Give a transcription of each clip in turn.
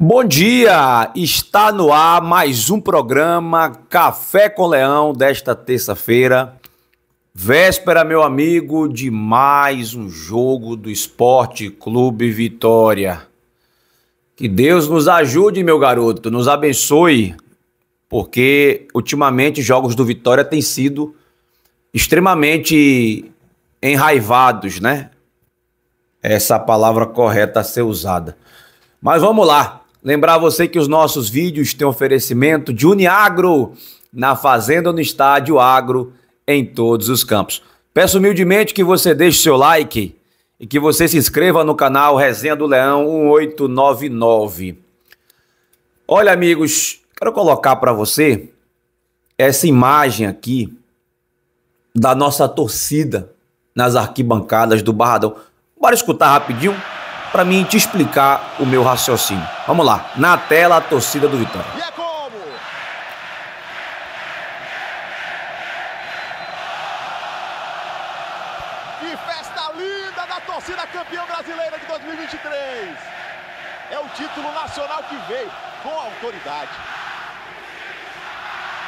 Bom dia! Está no ar mais um programa Café com Leão desta terça-feira. Véspera, meu amigo, de mais um jogo do Esporte Clube Vitória. Que Deus nos ajude, meu garoto, nos abençoe, porque ultimamente jogos do Vitória têm sido extremamente enraivados, né? Essa palavra correta a ser usada. Mas vamos lá. Lembrar você que os nossos vídeos têm oferecimento de Uniagro, na fazenda ou no estádio agro, em todos os campos. Peço humildemente que você deixe seu like e que você se inscreva no canal Resenha do Leão 1899. Olha, amigos, quero colocar para você essa imagem aqui da nossa torcida nas arquibancadas do Barradão. Bora escutar rapidinho? para mim te explicar o meu raciocínio. Vamos lá, na tela a torcida do Vitória. É que festa linda da torcida campeã brasileira de 2023. É o título nacional que veio com autoridade.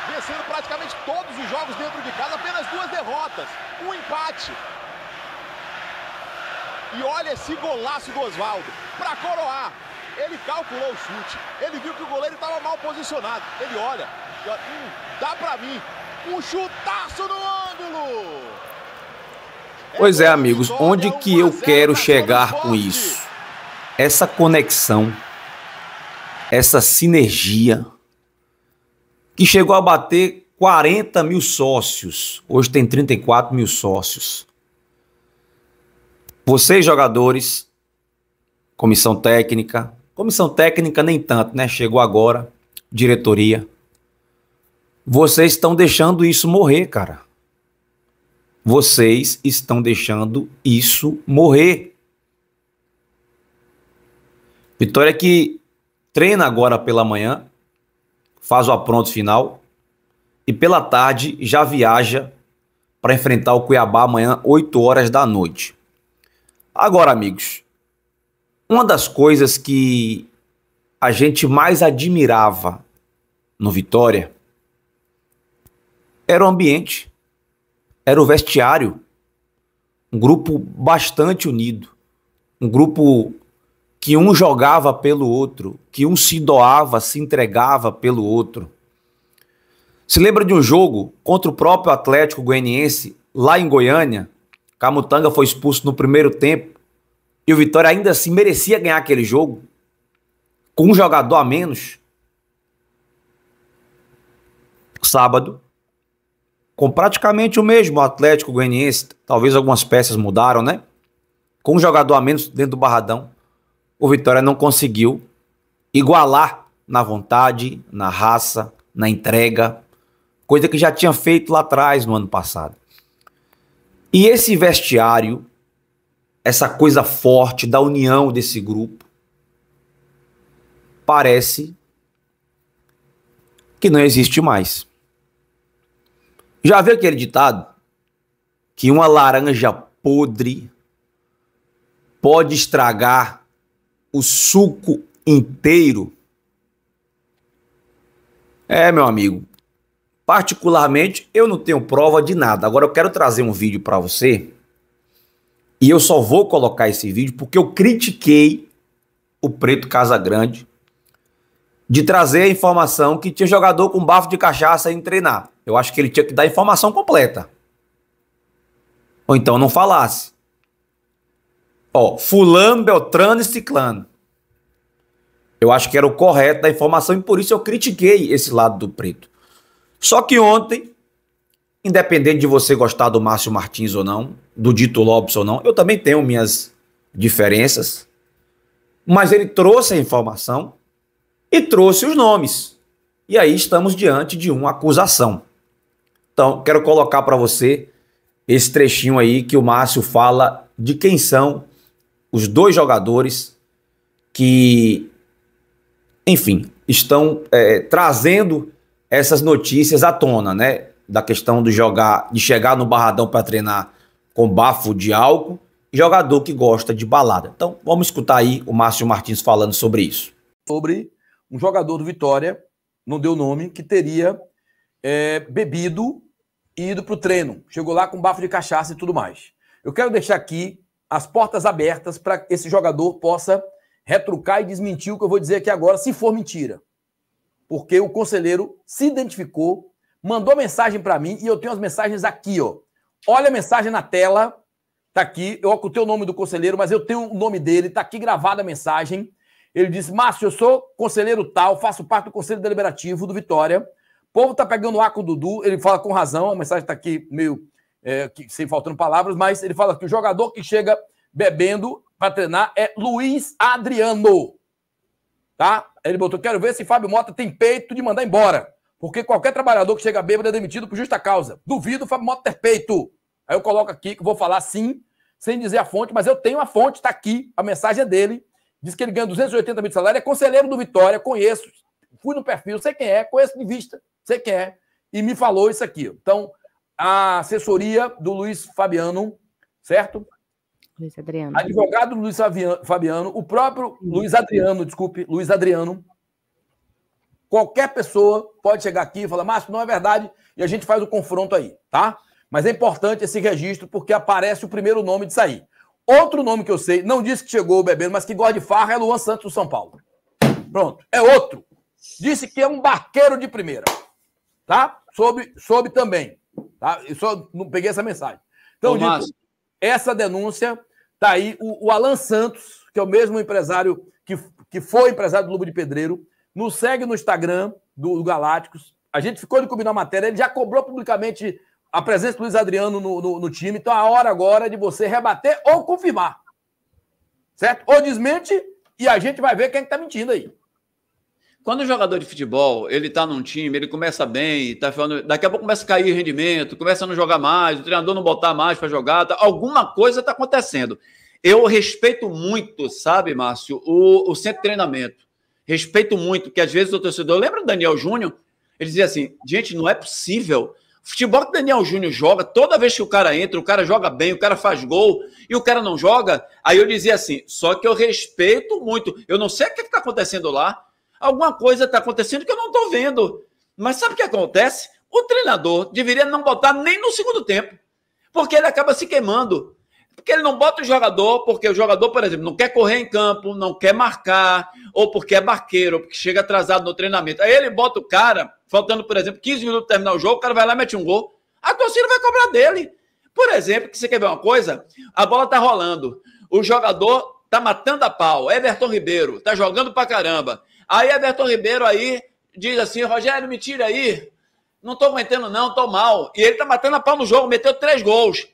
Vencendo praticamente todos os jogos dentro de casa, apenas duas derrotas, um empate e olha esse golaço do Oswaldo. Para coroar, ele calculou o chute. Ele viu que o goleiro estava mal posicionado. Ele olha, e, hum, dá para mim. Um chutaço no ângulo! É pois é, amigos, onde que eu quero chegar com isso? Essa conexão, essa sinergia, que chegou a bater 40 mil sócios, hoje tem 34 mil sócios. Vocês, jogadores, comissão técnica, comissão técnica nem tanto, né? Chegou agora, diretoria. Vocês estão deixando isso morrer, cara. Vocês estão deixando isso morrer. Vitória que treina agora pela manhã, faz o apronto final e pela tarde já viaja para enfrentar o Cuiabá amanhã, 8 horas da noite. Agora, amigos, uma das coisas que a gente mais admirava no Vitória era o ambiente, era o vestiário, um grupo bastante unido, um grupo que um jogava pelo outro, que um se doava, se entregava pelo outro. Se lembra de um jogo contra o próprio Atlético Goianiense lá em Goiânia, Camutanga foi expulso no primeiro tempo e o Vitória ainda assim merecia ganhar aquele jogo com um jogador a menos. Sábado, com praticamente o mesmo Atlético Goianiense, talvez algumas peças mudaram, né? Com um jogador a menos dentro do Barradão, o Vitória não conseguiu igualar na vontade, na raça, na entrega, coisa que já tinha feito lá atrás no ano passado. E esse vestiário, essa coisa forte da união desse grupo, parece que não existe mais. Já viu aquele ditado? Que uma laranja podre pode estragar o suco inteiro? É, meu amigo. Particularmente, eu não tenho prova de nada. Agora eu quero trazer um vídeo para você. E eu só vou colocar esse vídeo porque eu critiquei o Preto Casagrande de trazer a informação que tinha jogador com bafo de cachaça em treinar. Eu acho que ele tinha que dar a informação completa. Ou então não falasse. Ó, fulano, beltrano e ciclano. Eu acho que era o correto da informação e por isso eu critiquei esse lado do Preto. Só que ontem, independente de você gostar do Márcio Martins ou não, do Dito Lopes ou não, eu também tenho minhas diferenças, mas ele trouxe a informação e trouxe os nomes. E aí estamos diante de uma acusação. Então, quero colocar para você esse trechinho aí que o Márcio fala de quem são os dois jogadores que, enfim, estão é, trazendo essas notícias à tona, né? Da questão de jogar, de chegar no barradão para treinar com bafo de álcool, jogador que gosta de balada. Então, vamos escutar aí o Márcio Martins falando sobre isso. Sobre um jogador do Vitória, não deu nome, que teria é, bebido e ido para o treino. Chegou lá com bafo de cachaça e tudo mais. Eu quero deixar aqui as portas abertas para esse jogador possa retrucar e desmentir o que eu vou dizer aqui agora, se for mentira porque o conselheiro se identificou, mandou mensagem para mim e eu tenho as mensagens aqui, ó. Olha a mensagem na tela, tá aqui, eu ocultei o nome do conselheiro, mas eu tenho o nome dele, tá aqui gravada a mensagem. Ele disse: Márcio, eu sou conselheiro tal, faço parte do Conselho Deliberativo do Vitória. O povo tá pegando ar com o Dudu, ele fala com razão, a mensagem tá aqui meio é, que, sem faltando palavras, mas ele fala que o jogador que chega bebendo para treinar é Luiz Adriano tá? Ele botou: quero ver se Fábio Mota tem peito de mandar embora. Porque qualquer trabalhador que chega bêbado é demitido por justa causa. Duvido o Fábio Mota ter peito. Aí eu coloco aqui que vou falar sim, sem dizer a fonte, mas eu tenho a fonte, está aqui, a mensagem é dele. Diz que ele ganha 280 mil de salário, é conselheiro do Vitória, conheço, fui no perfil, sei quem é, conheço de vista, sei quem é, e me falou isso aqui. Então, a assessoria do Luiz Fabiano, certo? Luiz Adriano. Advogado Luiz Fabiano, o próprio Luiz Adriano, desculpe, Luiz Adriano. Qualquer pessoa pode chegar aqui e falar, Márcio, não é verdade, e a gente faz o confronto aí, tá? Mas é importante esse registro porque aparece o primeiro nome de sair. Outro nome que eu sei, não disse que chegou bebendo, mas que gosta de farra é Luan Santos do São Paulo. Pronto, é outro. Disse que é um barqueiro de primeira. Tá? Soube, soube também. Tá? Eu só não peguei essa mensagem. Então, Ô, dito, essa denúncia Está aí o, o, Alan Santos, que é o mesmo empresário que, que foi empresário do Lobo de Pedreiro, nos segue no Instagram do, do Galácticos. A gente ficou de combinar a matéria, ele já cobrou publicamente a presença do Luiz Adriano no, no, no time. Então é a hora agora é de você rebater ou confirmar. Certo? Ou desmente e a gente vai ver quem é está mentindo aí. Quando o jogador de futebol, ele tá num time, ele começa bem, tá falando, daqui a pouco começa a cair o rendimento, começa a não jogar mais, o treinador não botar mais para jogar, tá, alguma coisa tá acontecendo. Eu respeito muito, sabe, Márcio, o, o centro de treinamento. Respeito muito, que às vezes o torcedor, lembra do Daniel Júnior? Ele dizia assim: gente, não é possível. O futebol que o Daniel Júnior joga, toda vez que o cara entra, o cara joga bem, o cara faz gol e o cara não joga. Aí eu dizia assim: só que eu respeito muito. Eu não sei o que é está acontecendo lá. Alguma coisa está acontecendo que eu não estou vendo. Mas sabe o que acontece? O treinador deveria não botar nem no segundo tempo, porque ele acaba se queimando. Porque ele não bota o jogador, porque o jogador, por exemplo, não quer correr em campo, não quer marcar, ou porque é barqueiro, ou porque chega atrasado no treinamento. Aí ele bota o cara, faltando, por exemplo, 15 minutos para terminar o jogo, o cara vai lá e mete um gol. A torcida vai cobrar dele. Por exemplo, que você quer ver uma coisa? A bola tá rolando. O jogador tá matando a pau. Everton Ribeiro tá jogando pra caramba. Aí Everton Ribeiro aí diz assim: Rogério, me tira aí. Não tô aguentando, não, tô mal. E ele tá batendo a pau no jogo, meteu três gols.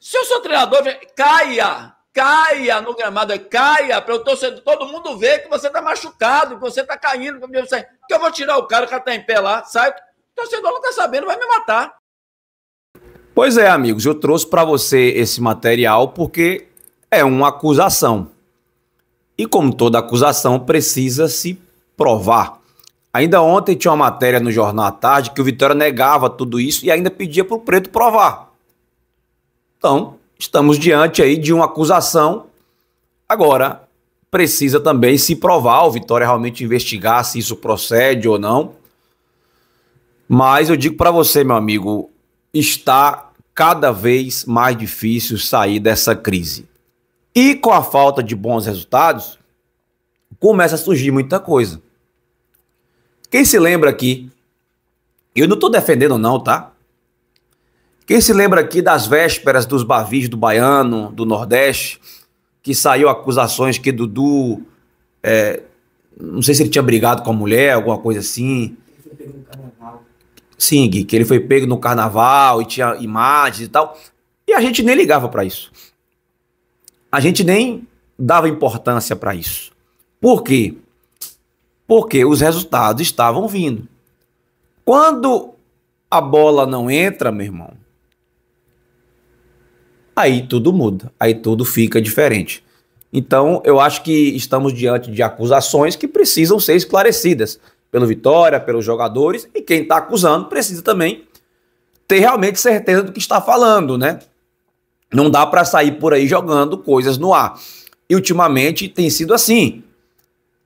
Se eu sou treinador, caia, caia no gramado, caia para o torcedor, todo mundo ver que você tá machucado, que você tá caindo, que que eu vou tirar o cara, o cara tá em pé lá, sai. O torcedor não tá sabendo, vai me matar. Pois é, amigos, eu trouxe para você esse material porque é uma acusação. E como toda acusação, precisa se provar. Ainda ontem tinha uma matéria no Jornal à Tarde que o Vitória negava tudo isso e ainda pedia para o Preto provar. Então, estamos diante aí de uma acusação. Agora, precisa também se provar, o Vitória realmente investigar se isso procede ou não. Mas eu digo para você, meu amigo, está cada vez mais difícil sair dessa crise. E com a falta de bons resultados, começa a surgir muita coisa. Quem se lembra aqui, eu não estou defendendo não, tá? Quem se lembra aqui das vésperas dos bavis do Baiano, do Nordeste, que saiu acusações que Dudu, é, não sei se ele tinha brigado com a mulher, alguma coisa assim. Sim, Gui, que ele foi pego no carnaval e tinha imagens e tal. E a gente nem ligava para isso a gente nem dava importância para isso. Por quê? Porque os resultados estavam vindo. Quando a bola não entra, meu irmão, aí tudo muda, aí tudo fica diferente. Então, eu acho que estamos diante de acusações que precisam ser esclarecidas pelo Vitória, pelos jogadores, e quem está acusando precisa também ter realmente certeza do que está falando, né? Não dá para sair por aí jogando coisas no ar. E ultimamente tem sido assim.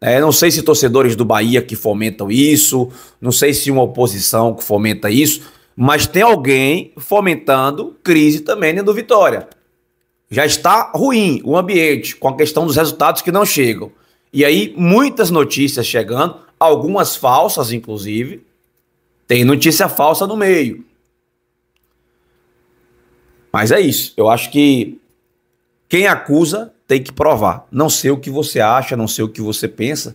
É, não sei se torcedores do Bahia que fomentam isso, não sei se uma oposição que fomenta isso, mas tem alguém fomentando crise também dentro do Vitória. Já está ruim o ambiente com a questão dos resultados que não chegam. E aí, muitas notícias chegando, algumas falsas, inclusive. Tem notícia falsa no meio. Mas é isso. Eu acho que quem acusa tem que provar. Não sei o que você acha, não sei o que você pensa.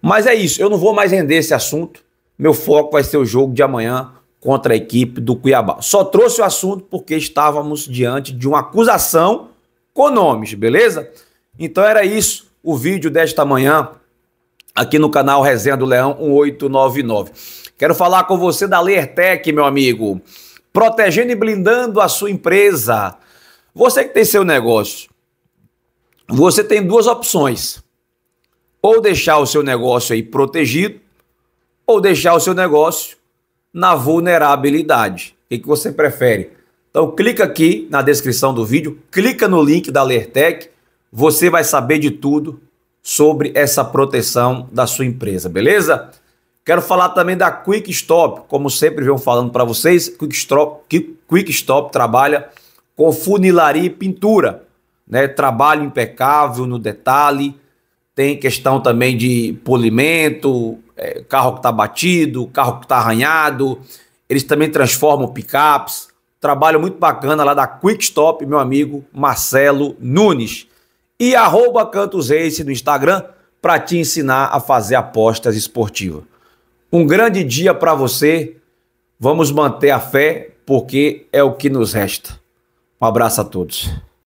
Mas é isso. Eu não vou mais render esse assunto. Meu foco vai ser o jogo de amanhã contra a equipe do Cuiabá. Só trouxe o assunto porque estávamos diante de uma acusação com nomes, beleza? Então era isso o vídeo desta manhã aqui no canal Resenha do Leão 1899. Quero falar com você da Lertec, meu amigo protegendo e blindando a sua empresa. Você que tem seu negócio, você tem duas opções: ou deixar o seu negócio aí protegido, ou deixar o seu negócio na vulnerabilidade. O que você prefere? Então clica aqui na descrição do vídeo, clica no link da Lertec, você vai saber de tudo sobre essa proteção da sua empresa, beleza? Quero falar também da Quick Stop, como sempre venho falando para vocês, Quick Stop, Quick Stop trabalha com funilaria e pintura, né? Trabalho impecável no detalhe, tem questão também de polimento, é, carro que está batido, carro que está arranhado. Eles também transformam picapes. Trabalho muito bacana lá da Quick Stop, meu amigo Marcelo Nunes. E arroba Cantos Ace no Instagram para te ensinar a fazer apostas esportivas. Um grande dia para você. Vamos manter a fé, porque é o que nos resta. Um abraço a todos.